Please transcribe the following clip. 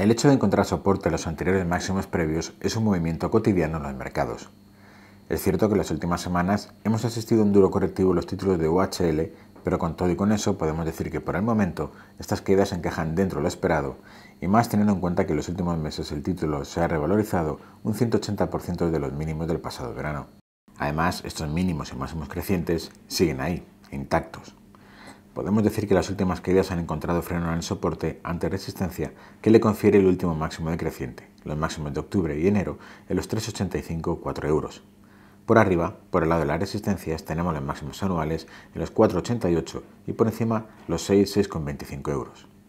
El hecho de encontrar soporte a los anteriores máximos previos es un movimiento cotidiano en los mercados. Es cierto que en las últimas semanas hemos asistido a un duro correctivo en los títulos de UHL, pero con todo y con eso podemos decir que por el momento estas caídas se encajan dentro de lo esperado, y más teniendo en cuenta que en los últimos meses el título se ha revalorizado un 180% de los mínimos del pasado verano. Además, estos mínimos y máximos crecientes siguen ahí, intactos. Podemos decir que las últimas caídas han encontrado freno en el soporte ante resistencia que le confiere el último máximo decreciente, los máximos de octubre y enero, en los 3,85-4 euros. Por arriba, por el lado de las resistencias, tenemos los máximos anuales en los 4,88 y por encima los 6,6,25 euros.